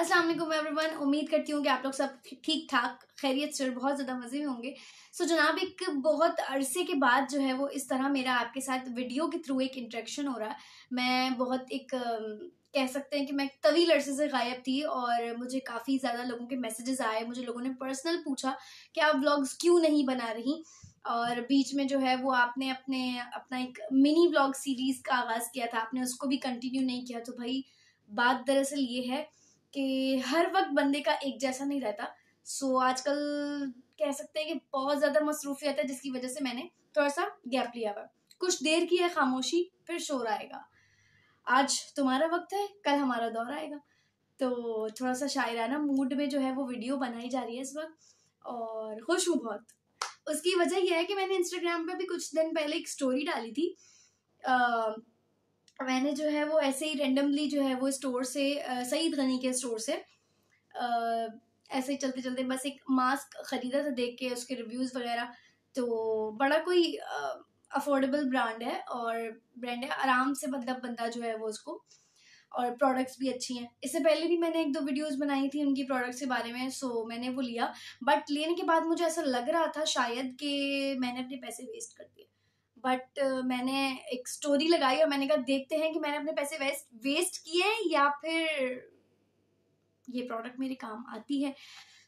अस्सलाम वालेकुम एवरीवन उम्मीद करती हूँ कि आप लोग सब ठीक ठाक खैरियत से बहुत ज़्यादा मज़े में होंगे सो so, जनाब एक बहुत अरसे के बाद जो है वो इस तरह मेरा आपके साथ वीडियो के थ्रू एक इंट्रैक्शन हो रहा है मैं बहुत एक कह सकते हैं कि मैं तवील अरसे से गायब थी और मुझे काफ़ी ज़्यादा लोगों के मैसेजेस आए मुझे लोगों ने पर्सनल पूछा कि आप व्लॉग्स क्यों नहीं बना रही और बीच में जो है वो आपने अपने अपना एक मिनी व्लॉग सीरीज़ का आगाज़ किया था आपने उसको भी कंटिन्यू नहीं किया तो भाई बात दरअसल ये है कि हर वक्त बंदे का एक जैसा नहीं रहता सो so, आजकल कह सकते हैं कि बहुत ज़्यादा मसरूफियत है जिसकी वजह से मैंने थोड़ा सा गैप लिया हुआ कुछ देर की है खामोशी फिर शोर आएगा आज तुम्हारा वक्त है कल हमारा दौर आएगा तो थोड़ा सा शायराना मूड में जो है वो वीडियो बनाई जा रही है इस वक्त और खुश हूँ बहुत उसकी वजह यह है कि मैंने इंस्टाग्राम पे भी कुछ दिन पहले एक स्टोरी डाली थी आ, मैंने जो है वो ऐसे ही रेंडमली जो है वो स्टोर से सईद गनी के स्टोर से ऐसे ही चलते चलते बस एक मास्क ख़रीदा था देख के उसके रिव्यूज़ वगैरह तो बड़ा कोई अफोर्डेबल ब्रांड है और ब्रांड है आराम से मतलब बंदा जो है वो उसको और प्रोडक्ट्स भी अच्छी हैं इससे पहले भी मैंने एक दो वीडियोस बनाई थी उनकी प्रोडक्ट्स के बारे में सो मैंने वो लिया बट लेने के बाद मुझे ऐसा लग रहा था शायद कि मैंने अपने पैसे वेस्ट कर दिए बट uh, मैंने एक स्टोरी लगाई और मैंने कहा देखते हैं कि मैंने अपने पैसे वेस्ट वेस्ट किए हैं या फिर ये प्रोडक्ट मेरे काम आती है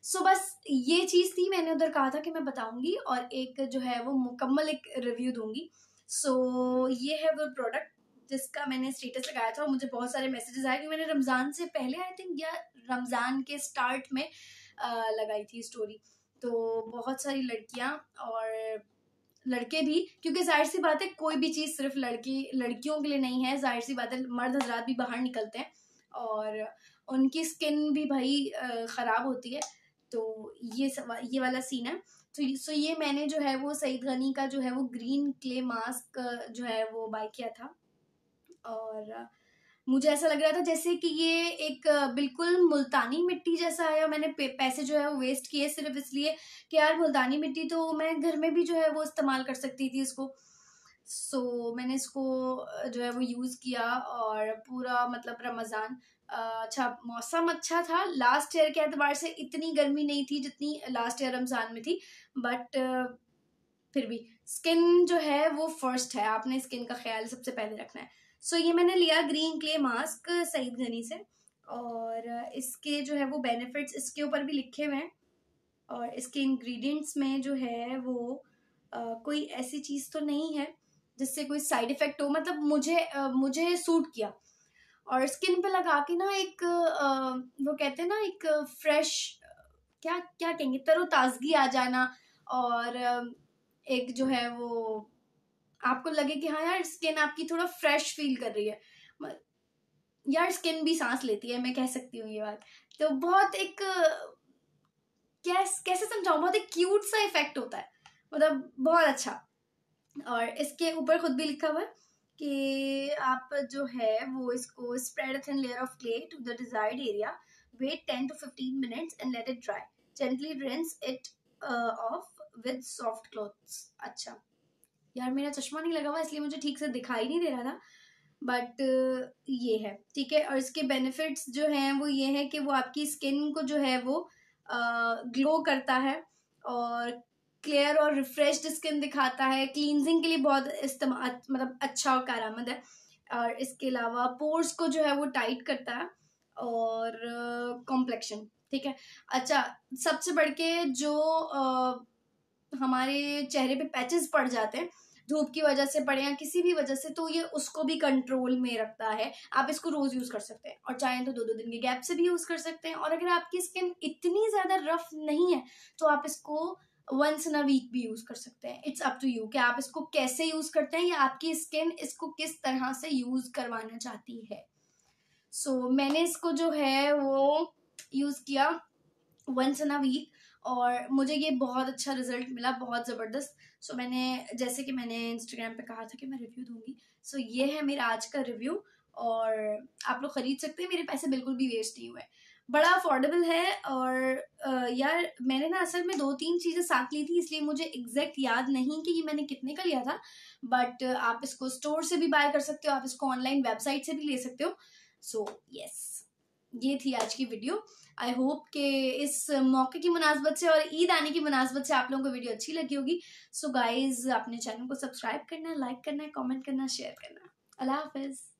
सो so, बस ये चीज़ थी मैंने उधर कहा था कि मैं बताऊंगी और एक जो है वो मुकम्मल एक रिव्यू दूंगी सो so, ये है वो प्रोडक्ट जिसका मैंने स्टेटस लगाया था और मुझे बहुत सारे मैसेजेस आए कि मैंने रमज़ान से पहले आई थिंक या रमज़ान के स्टार्ट में uh, लगाई थी स्टोरी तो बहुत सारी लड़कियाँ और लड़के भी क्योंकि जाहिर सी बात है कोई भी चीज़ सिर्फ लड़की लड़कियों के लिए नहीं है जाहिर सी बात है मर्द हजरात भी बाहर निकलते हैं और उनकी स्किन भी भाई ख़राब होती है तो ये ये वाला सीन है तो सो ये मैंने जो है वो सईद गनी का जो है वो ग्रीन क्ले मास्क जो है वो बाय किया था और मुझे ऐसा लग रहा था जैसे कि ये एक बिल्कुल मुल्तानी मिट्टी जैसा है और मैंने पैसे जो है वो वेस्ट किए सिर्फ इसलिए कि यार मुल्तानी मिट्टी तो मैं घर में भी जो है वो इस्तेमाल कर सकती थी इसको सो so, मैंने इसको जो है वो यूज़ किया और पूरा मतलब रमज़ान अच्छा मौसम अच्छा था लास्ट ईयर के एतबार से इतनी गर्मी नहीं थी जितनी लास्ट ईयर रमज़ान में थी बट फिर भी स्किन जो है वो फर्स्ट है आपने स्किन का ख्याल सबसे पहले रखना है सो ये मैंने लिया green clay mask Saeed Ghani से और इसके जो है वो बेनिफिट्स इसके ऊपर भी लिखे हुए हैं और इसके इंग्रेडिएंट्स में जो है वो आ, कोई ऐसी चीज़ तो नहीं है जिससे कोई साइड इफ़ेक्ट हो मतलब मुझे आ, मुझे सूट किया और स्किन पे लगा के ना एक आ, वो कहते हैं ना एक फ्रेश क्या क्या कहेंगे तरोताजगी आ जाना और एक जो है वो आपको लगे कि हाँ यार स्किन आपकी थोड़ा फ्रेश फील कर रही है यार स्किन भी सांस लेती है मैं कह सकती हूँ ये बात तो बहुत एक कैस कैसे समझाऊँ बहुत एक क्यूट सा इफेक्ट होता है मतलब बहुत अच्छा और इसके ऊपर खुद भी लिखा हुआ कि आप जो है वो इसको spread thin layer of clay to the desired area wait ten to fifteen minutes and let it dry gently rinse it off with soft cloths अच्छा यार मेरा चश्मा नहीं लगा हुआ इसलिए मुझे ठीक से दिखाई नहीं दे रहा था बट uh, ये है ठीक है और इसके बेनिफिट्स जो हैं वो ये है कि वो आपकी स्किन को जो है वो ग्लो uh, करता है और क्लियर और रिफ्रेश्ड स्किन दिखाता है क्लींजिंग के लिए बहुत इस्तेमाल मतलब अच्छा और कारामद है और इसके अलावा पोर्स को जो है वो टाइट करता है और कॉम्प्लेक्शन uh, ठीक है अच्छा सबसे बढ़ के जो आ, हमारे चेहरे पे पैचेस पड़ जाते हैं धूप की वजह से पड़े या किसी भी वजह से तो ये उसको भी कंट्रोल में रखता है आप इसको रोज यूज कर सकते हैं और चाहें तो दो दो दिन के गैप से भी यूज कर सकते हैं और अगर आपकी स्किन इतनी ज्यादा रफ नहीं है तो आप इसको वंस इन अ वीक भी यूज कर सकते हैं इट्स अप टू यू कि आप इसको कैसे यूज करते हैं या आपकी स्किन इसको किस तरह से यूज करवाना चाहती है सो so, मैंने इसको जो है वो यूज किया वंस इन अ वीक और मुझे ये बहुत अच्छा रिजल्ट मिला बहुत ज़बरदस्त सो मैंने जैसे कि मैंने इंस्टाग्राम पे कहा था कि मैं रिव्यू दूंगी सो ये है मेरा आज का रिव्यू और आप लोग ख़रीद सकते हैं मेरे पैसे बिल्कुल भी वेस्ट नहीं हुए बड़ा अफोर्डेबल है और यार मैंने ना असल में दो तीन चीज़ें साथ ली थी इसलिए मुझे एग्जैक्ट याद नहीं कि ये मैंने कितने का लिया था बट आप इसको स्टोर से भी बाय कर सकते हो आप इसको ऑनलाइन वेबसाइट से भी ले सकते हो सो so, यस yes. ये थी आज की वीडियो आई होप के इस मौके की मुनासबत से और ईद आने की मुनासबत से आप लोगों को वीडियो अच्छी लगी होगी सो गाइज अपने चैनल को सब्सक्राइब करना लाइक करना कमेंट करना शेयर करना अल्लाह हाफिज़